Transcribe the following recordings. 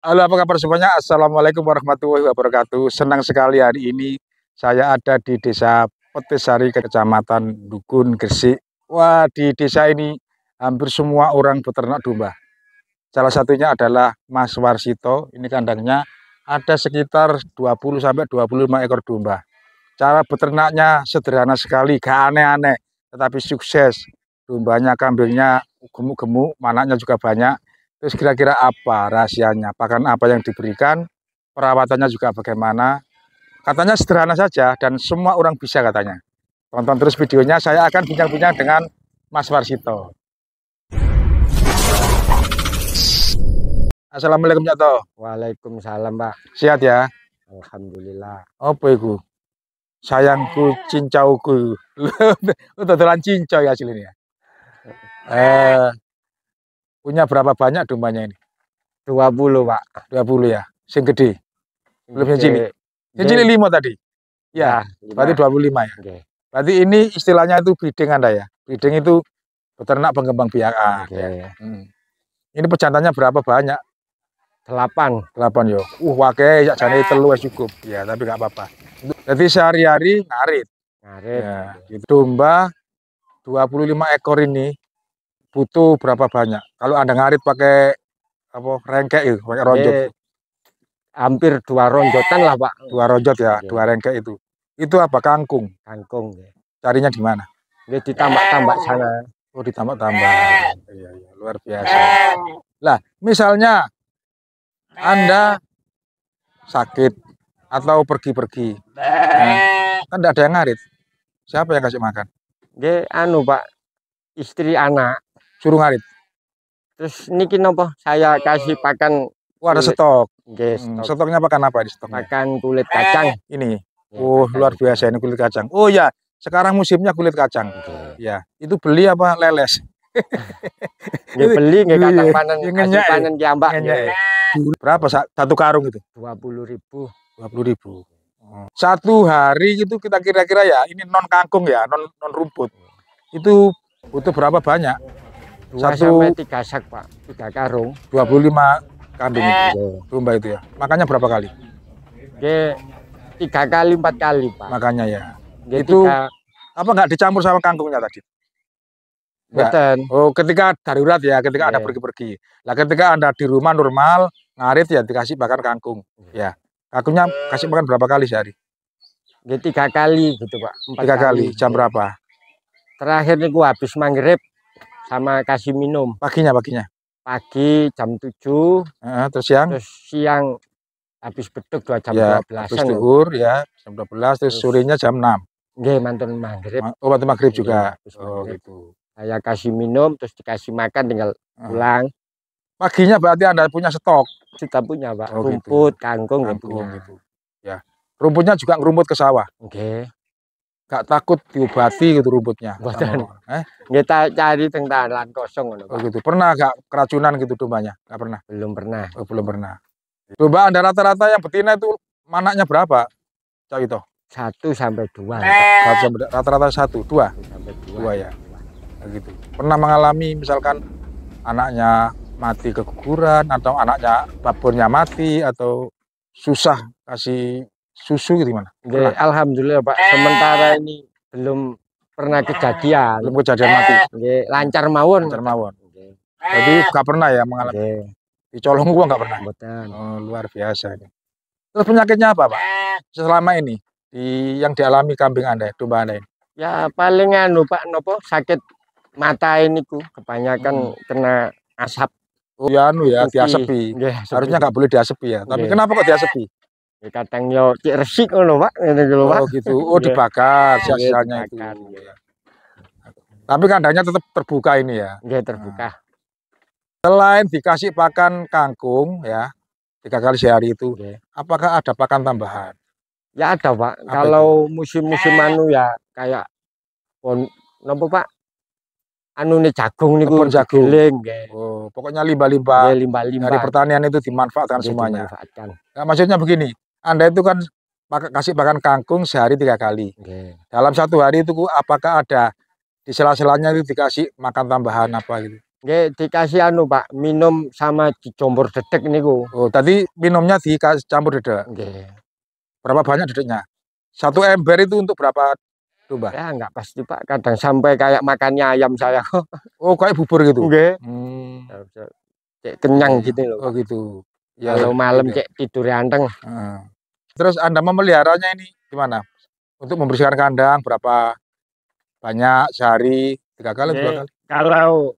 Halo apa kabar semuanya Assalamualaikum warahmatullahi wabarakatuh Senang sekali hari ini saya ada di desa Petisari kecamatan Dukun Gresik Wah di desa ini hampir semua orang beternak domba Salah satunya adalah Mas Warsito Ini kandangnya ada sekitar 20-25 ekor domba Cara beternaknya sederhana sekali, gak aneh-aneh Tetapi sukses Dombanya, kambingnya gemuk-gemuk, manaknya juga banyak Terus kira-kira apa rahasianya? Pakan apa yang diberikan? Perawatannya juga bagaimana? Katanya sederhana saja dan semua orang bisa katanya. Tonton terus videonya, saya akan bincang-bincang dengan Mas Warsito. Assalamualaikum ya Waalaikumsalam Pak. Sehat ya. Alhamdulillah. Apa itu? Sayangku cincauku. Udah dolan cincau ya hasilnya. Eh, Punya berapa banyak dombanya ini? 20, Pak. 20 ya. Sing gede. Belum yang cilik. Yang cilik 5 tadi. Iya. Nah, ya, ya dua berarti 25 ya. Okay. Berarti ini istilahnya itu breeding Anda ya. Breeding itu peternak pengembang biak. Ah, okay. Ya. Hmm. Ini pejantannya berapa banyak? Delapan. Delapan yo. Uh, wakai ya jane telu wis cukup. Ya, tapi nggak apa-apa. Jadi sehari-hari ngarit. Ngarit. Ya, gitu. Domba 25 ekor ini butuh berapa banyak? Kalau Anda ngarit pakai apa rengkek itu, pakai ronjot. Eh, hampir dua ronjotan lah, Pak. Dua ronjot ya, dua rengkek itu. Itu apa kangkung? Kangkung. Ya. Carinya di mana? Ya ditambak-tambak sana. Oh, ditambak-tambak. Iya, iya, luar biasa. Lah, misalnya Anda sakit atau pergi-pergi. Nah, kan tidak ada yang ngarit. Siapa yang kasih makan? g ya, anu, Pak. Istri anak. Suruh ngarit. Terus niki nopo saya kasih pakan Oh, ada stok. Yes, hmm, stok. Stoknya pakan apa di stoknya? Pakan kulit kacang. Ini. Ya, oh, kacang. luar biasa ini kulit kacang. Oh ya, sekarang musimnya kulit kacang. Okay. Ya, itu beli apa leles? Iya, iya. ya beli nggak kacang panen, ngenyek, panen ya, jambak Ya. Berapa satu karung itu? Dua puluh ribu. Dua puluh ribu. Oh. Satu hari itu kita kira-kira ya, ini non kangkung ya, non non rumput. Iya. Itu butuh berapa banyak? 2 satu, sampai tiga sak pak, tiga karung. 25 kambing eh. itu, domba ya. itu ya. Makanya berapa kali? Oke, tiga kali empat kali pak. Makanya ya. Oke, itu tiga... apa nggak dicampur sama kangkungnya tadi? Betul. Oh, ketika darurat ya, ketika yeah. pergi-pergi. Lah ketika Anda di rumah normal, ngarit ya dikasih makan kangkung. Iya. Ya. Kangkungnya kasih makan berapa kali sehari? Ya, tiga kali gitu, Pak. Empat tiga kali. kali. Jam iya. berapa? Terakhir niku habis maghrib sama kasih minum. Paginya paginya. Pagi jam tujuh Uh, terus siang? Terus siang habis beduk dua ya, ya, jam dua belas Habis duhur ya, jam 12 terus, terus sorenya jam 6. Nggih, mantun maghrib. Oh, mantun maghrib juga. Ya, oh, maghrib. gitu. Saya kasih minum terus dikasih makan tinggal uh. pulang. Paginya berarti Anda punya stok. Kita punya, Pak. Oh, gitu ya. rumput, gitu. kangkung, kangkung gitu. Ya. Rumputnya juga ngerumput ke sawah. Oke. Okay gak takut diobati gitu rumputnya. Boten. Eh? Kita cari tentang lahan kosong Oh, gitu. Pernah gak keracunan gitu dombanya? Gak pernah. Belum pernah. Oh, belum pernah. Domba Anda rata-rata yang betina itu manaknya berapa? Cak itu. Satu sampai dua. Rata-rata satu, dua. sampai dua. Dua ya. Nah, gitu. Pernah mengalami misalkan anaknya mati keguguran atau anaknya baburnya mati atau susah kasih susu gitu gimana? Alhamdulillah Pak, eh. sementara ini belum pernah kejadian. Belum kejadian mati. Eh. lancar mawon. Lancar mawon. Jadi eh. gak pernah ya mengalami. Di Dicolong gua nggak pernah. Oh, luar biasa ini. Terus penyakitnya apa, Pak? Selama ini di yang dialami kambing Anda, domba Anda ini? Ya paling anu Pak nopo sakit mata ini ku kebanyakan hmm. kena asap. Oh, ya anu ya diasepi. Ya, Harusnya nggak boleh diasepi ya. Tapi ya. kenapa kok diasepi? Ya, yo cek resik ngono pak lho pak oh gitu oh iya. dibakar iya, siasanya itu iya. tapi kandangnya tetap terbuka ini ya iya terbuka nah. selain dikasih pakan kangkung ya tiga kali sehari itu yeah. apakah ada pakan tambahan ya ada pak Apa kalau musim-musim anu ya kayak pon nopo pak anu nih jagung nih pun jagung giling, ya. oh, pokoknya limbah-limbah yeah, dari pertanian itu dimanfaatkan yeah, semuanya dimanfaatkan. Nah, maksudnya begini anda itu kan kasih makan kangkung sehari tiga kali. Okay. Dalam satu hari itu apakah ada di sela-selanya itu dikasih makan tambahan apa gitu? Nggih, dikasih anu Pak, minum sama dicampur dedek niku. Oh, tadi minumnya campur dedek. Nggih. Berapa banyak dedeknya? Satu ember itu untuk berapa domba? Ya, enggak pasti Pak, kadang sampai kayak makannya ayam saya Oh, kayak bubur gitu. Nggih. Hmm. Kenyang oh, gitu loh. Oh, gitu. Ya, Kalau malam cek tidur anteng. Hmm. Terus Anda memeliharanya ini gimana? Untuk membersihkan kandang berapa banyak sehari? Tiga kali, dua kali? Kalau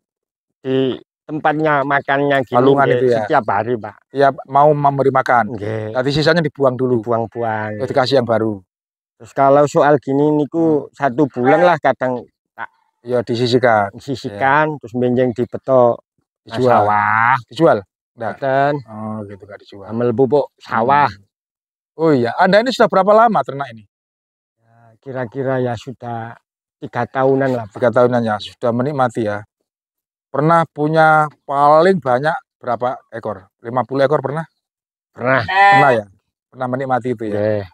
di tempatnya makannya gini, ya, itu ya. setiap hari, Pak. Iya, mau memberi makan. Oke. Tapi sisanya dibuang dulu. Buang-buang. Terus dikasih yang baru. Terus kalau soal gini niku hmm. satu bulan lah kadang tak ya disisikan. Disisikan ya. terus menjeng di peto dijual. Nah, sawah. Dijual. Bukan. Ya iya kan? Oh, gitu gak dijual. Hamil bubuk hmm. sawah. Hmm. Oh iya, Anda ini sudah berapa lama ternak ini? Ya, kira-kira ya sudah tiga tahunan lah. Tiga tahunan ya, sudah menikmati ya. Pernah punya paling banyak berapa ekor? 50 ekor pernah? Pernah. Pernah ya? Pernah menikmati itu ya? Eh.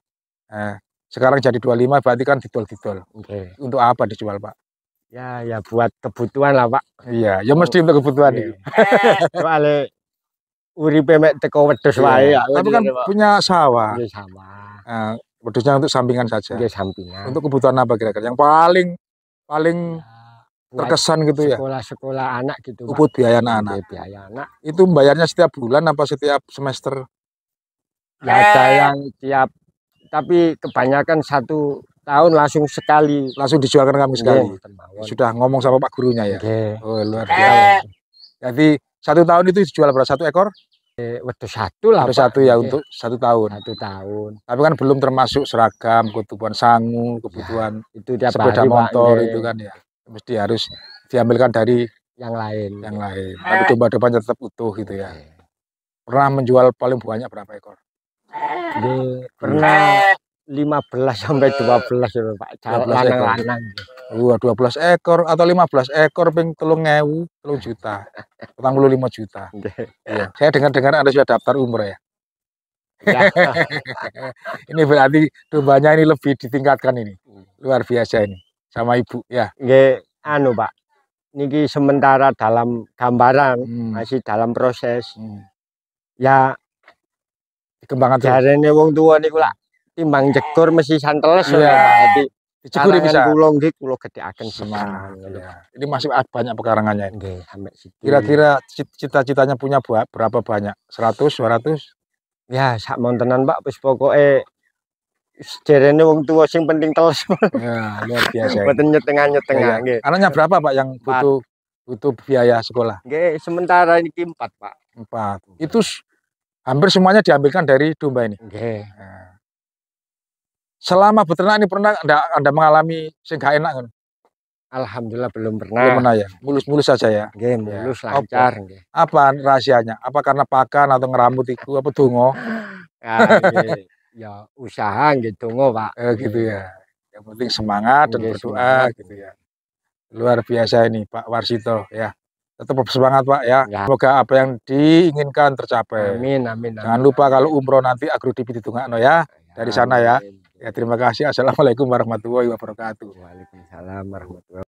eh. Sekarang jadi 25 berarti kan didol-didol. Okay. Untuk apa dijual Pak? Ya, ya buat kebutuhan lah Pak. Iya, ya mesti untuk kebutuhan. itu iya. Soalnya uripe mek teko wedhus iya, wae. Iya, tapi kan iya, punya sawah. Iya, sawah. Nah, wedhusnya untuk sampingan saja. Iya, sampingan. Untuk kebutuhan apa kira-kira? Yang paling paling ya, terkesan gitu ya sekolah-sekolah anak gitu Ubud biaya anak biaya anak itu bayarnya setiap bulan apa setiap semester ya eh. yang tiap tapi kebanyakan satu tahun langsung sekali langsung dijualkan kami sekali Oke, sudah ngomong sama pak gurunya ya Oke. oh luar eh. biasa eh. jadi satu tahun itu dijual berapa satu ekor waktu satu lah. satu ya iya. untuk satu tahun. Satu tahun. Tapi kan belum termasuk seragam, kebutuhan sangu, kebutuhan ya, itu sepeda hari, motor iya. itu kan ya. Mesti harus diambilkan dari yang lain. Yang ya. lain. Ah. Tapi domba-dombanya tetap utuh gitu ya. Iya. Pernah menjual paling banyak berapa ekor? Jadi pernah eh, 15 sampai 12 ya Pak. Lanang-lanang. Wah, 12 ekor atau 15 ekor ping 3000, 3 juta. 45 juta. Iya. Saya dengar-dengar ada sudah daftar umroh ya. ya. ini berarti dombanya ini lebih ditingkatkan ini. Luar biasa ini. Sama Ibu ya. Nggih, anu Pak. Niki sementara dalam gambaran, hmm. masih dalam proses. Hmm. Ya dikembangkan. Jarene wong tua niku lah timbang jekur mesti santeles ya. di jekur bisa. gulung nggih kulo gede akan Ini masih banyak pekarangannya ini. Kira-kira cita-citanya punya buat berapa banyak? 100, 200? Ya, sak montenan Pak wis pokoke jarene wong tua sing penting telus. Ya, luar biasa. Mboten nyetengah-nyetengah iya. Anaknya berapa Pak yang butuh butuh biaya sekolah? Nggih, sementara ini empat Pak. Empat. Itu hampir semuanya diambilkan dari domba ini. Nggih. Nah selama beternak ini pernah anda, anda mengalami sehingga enak kan? Alhamdulillah belum pernah. Belum pernah ya. Mulus-mulus saja ya. Gak, ya. mulus ya. lancar nggih. Apa rahasianya? Apa karena pakan atau ngeramut itu apa tungo? Ah, ya usaha gitu, tungo Pak. Eh, gitu ya. Iya. Yang penting semangat dan berdoa gitu ya. Luar biasa ini Pak Warsito ya. Tetap semangat Pak ya. ya. Semoga apa yang diinginkan tercapai. Amin amin. amin Jangan lupa amin. kalau umroh nanti agro di Pitungakno ya, ya. Dari sana ya. Ya terima kasih. Assalamualaikum warahmatullahi wabarakatuh. Waalaikumsalam warahmatullahi wabarakatuh.